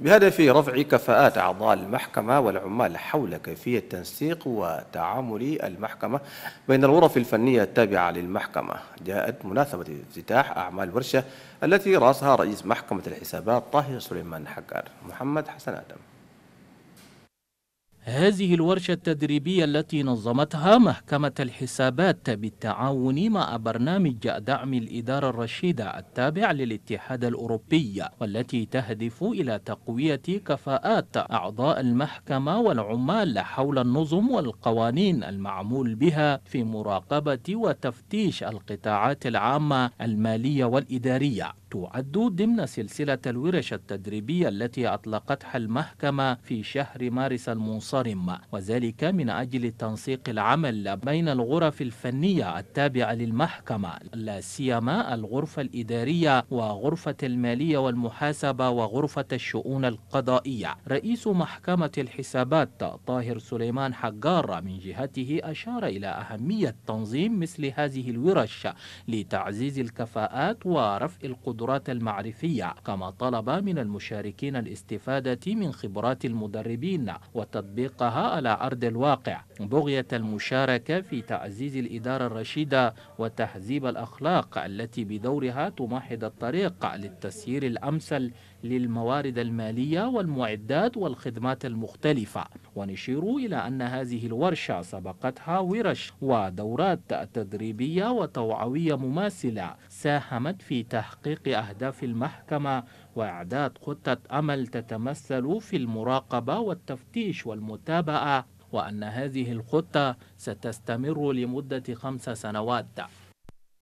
بهدف رفع كفاءات أعضاء المحكمة والعمال حول كيفية تنسيق وتعامل المحكمة بين الغرف الفنية التابعة للمحكمة جاءت مناسبة افتتاح أعمال ورشة التي رأسها رئيس محكمة الحسابات طاهر سليمان حكار محمد حسن آدم هذه الورشة التدريبية التي نظمتها محكمة الحسابات بالتعاون مع برنامج دعم الإدارة الرشيدة التابع للاتحاد الأوروبي والتي تهدف إلى تقوية كفاءات أعضاء المحكمة والعمال حول النظم والقوانين المعمول بها في مراقبة وتفتيش القطاعات العامة المالية والإدارية تعد ضمن سلسلة الورش التدريبية التي أطلقتها المحكمة في شهر مارس المنصرم وذلك من أجل تنسيق العمل بين الغرف الفنية التابعة للمحكمة لا سيما الغرفة الإدارية وغرفة المالية والمحاسبة وغرفة الشؤون القضائية رئيس محكمة الحسابات طاهر سليمان حجار من جهته أشار إلى أهمية تنظيم مثل هذه الورش لتعزيز الكفاءات ورفع القدرات القدرات المعرفية كما طلب من المشاركين الاستفادة من خبرات المدربين وتطبيقها على أرض الواقع بغية المشاركة في تعزيز الإدارة الرشيدة وتهذيب الأخلاق التي بدورها تمهد الطريق للتسيير الأمثل للموارد المالية والمعدات والخدمات المختلفة ونشير إلى أن هذه الورشة سبقتها ورش ودورات تدريبية وتوعوية مماثلة ساهمت في تحقيق أهداف المحكمة وإعداد خطة أمل تتمثل في المراقبة والتفتيش والمتابعة وأن هذه الخطة ستستمر لمدة خمس سنوات